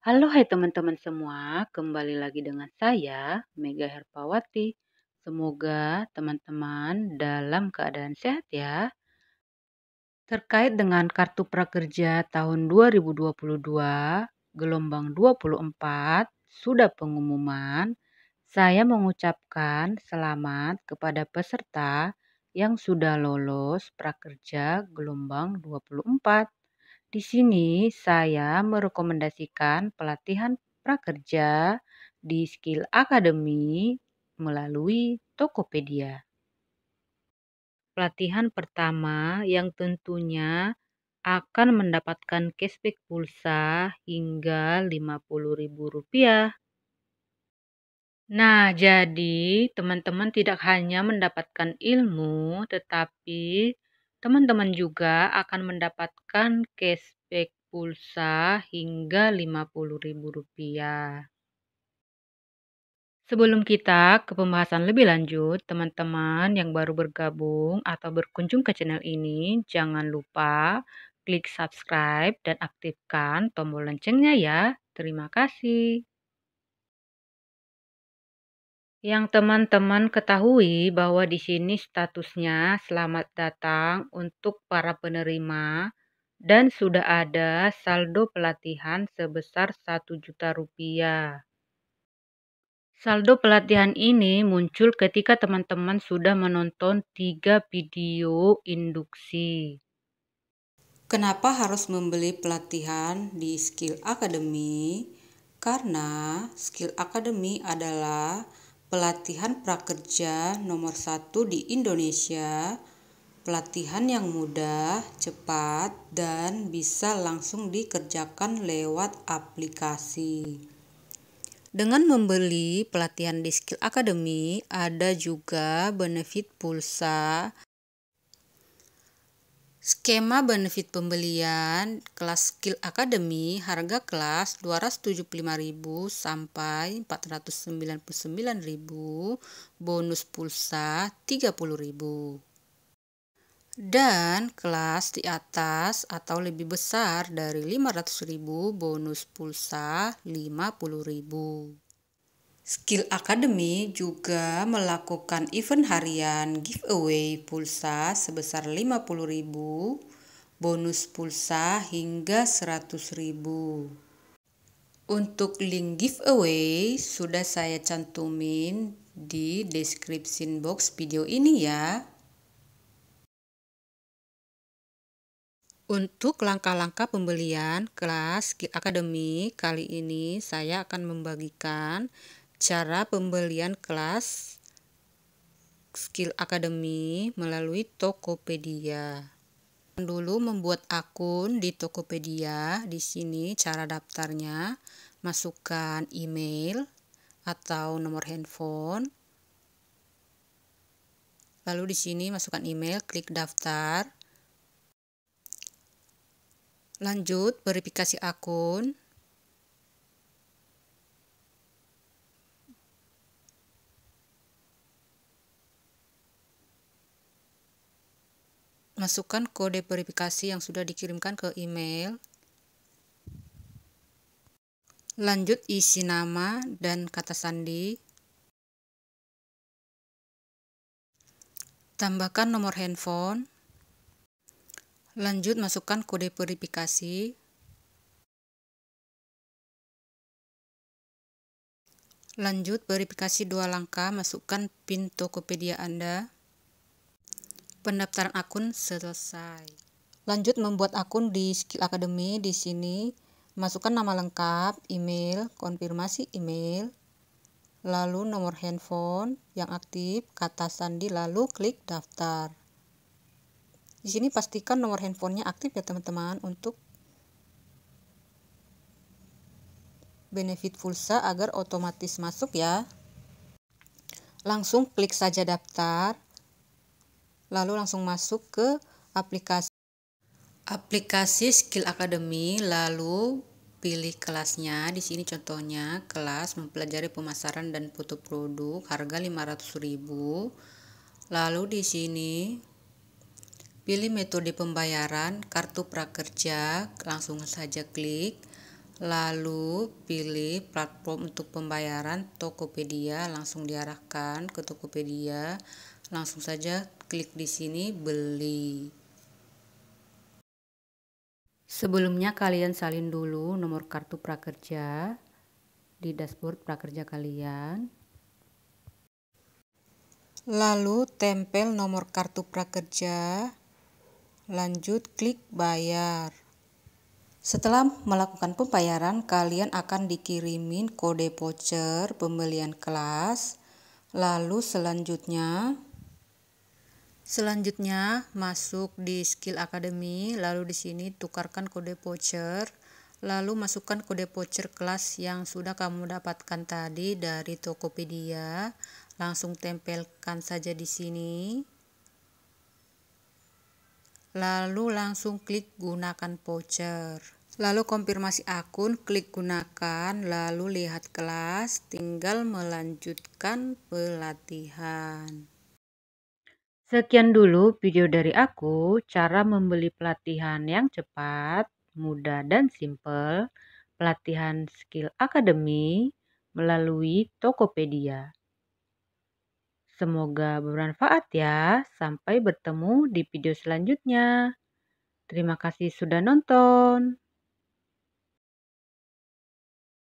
Halo hai teman-teman semua, kembali lagi dengan saya Mega Herpawati. Semoga teman-teman dalam keadaan sehat ya. Terkait dengan Kartu Prakerja tahun 2022 gelombang 24 sudah pengumuman, saya mengucapkan selamat kepada peserta yang sudah lolos prakerja gelombang 24. Di sini saya merekomendasikan pelatihan prakerja di Skill Academy melalui Tokopedia. Pelatihan pertama yang tentunya akan mendapatkan cashback pulsa hingga Rp50.000. Nah, jadi teman-teman tidak hanya mendapatkan ilmu, tetapi Teman-teman juga akan mendapatkan cashback pulsa hingga Rp50.000. Sebelum kita ke pembahasan lebih lanjut, teman-teman yang baru bergabung atau berkunjung ke channel ini, jangan lupa klik subscribe dan aktifkan tombol loncengnya ya. Terima kasih. Yang teman-teman ketahui bahwa di sini statusnya "Selamat datang" untuk para penerima dan sudah ada saldo pelatihan sebesar juta rupiah. Saldo pelatihan ini muncul ketika teman-teman sudah menonton tiga video induksi. Kenapa harus membeli pelatihan di Skill Academy? Karena Skill Academy adalah pelatihan prakerja nomor satu di Indonesia, pelatihan yang mudah, cepat, dan bisa langsung dikerjakan lewat aplikasi. Dengan membeli pelatihan di Skill Academy, ada juga benefit pulsa Skema benefit pembelian kelas skill academy harga kelas 275.000 sampai 499.000, bonus pulsa 30.000. Dan kelas di atas atau lebih besar dari 500.000, bonus pulsa 50.000. Skill Academy juga melakukan event harian giveaway pulsa sebesar 50.000, bonus pulsa hingga 100.000. Untuk link giveaway sudah saya cantumin di description box video ini ya. Untuk langkah-langkah pembelian kelas Skill Academy kali ini saya akan membagikan cara pembelian kelas Skill Academy melalui Tokopedia. Dulu membuat akun di Tokopedia, di sini cara daftarnya masukkan email atau nomor handphone. Lalu di sini masukkan email, klik daftar. Lanjut verifikasi akun. Masukkan kode verifikasi yang sudah dikirimkan ke email. Lanjut isi nama dan kata sandi. Tambahkan nomor handphone. Lanjut masukkan kode verifikasi. Lanjut verifikasi dua langkah, masukkan PIN Tokopedia Anda. Pendaftaran akun selesai. Lanjut membuat akun di Skill Academy di sini. Masukkan nama lengkap, email, konfirmasi email, lalu nomor handphone yang aktif, kata sandi, lalu klik daftar. Di sini pastikan nomor handphonenya aktif ya teman-teman untuk benefit pulsa agar otomatis masuk ya. Langsung klik saja daftar lalu langsung masuk ke aplikasi aplikasi Skill Academy lalu pilih kelasnya. Di sini contohnya kelas mempelajari pemasaran dan foto produk harga 500.000. Lalu di sini pilih metode pembayaran kartu prakerja, langsung saja klik. Lalu pilih platform untuk pembayaran Tokopedia, langsung diarahkan ke Tokopedia. Langsung saja klik di sini beli. Sebelumnya kalian salin dulu nomor kartu prakerja di dashboard prakerja kalian. Lalu tempel nomor kartu prakerja. Lanjut klik bayar. Setelah melakukan pembayaran, kalian akan dikirimin kode voucher pembelian kelas. Lalu selanjutnya selanjutnya masuk di Skill Academy, lalu di sini tukarkan kode voucher, lalu masukkan kode voucher kelas yang sudah kamu dapatkan tadi dari Tokopedia. Langsung tempelkan saja di sini lalu langsung klik gunakan voucher. Lalu konfirmasi akun, klik gunakan, lalu lihat kelas, tinggal melanjutkan pelatihan. Sekian dulu video dari aku, cara membeli pelatihan yang cepat, mudah dan simple, pelatihan skill academy melalui Tokopedia. Semoga bermanfaat ya. Sampai bertemu di video selanjutnya. Terima kasih sudah nonton.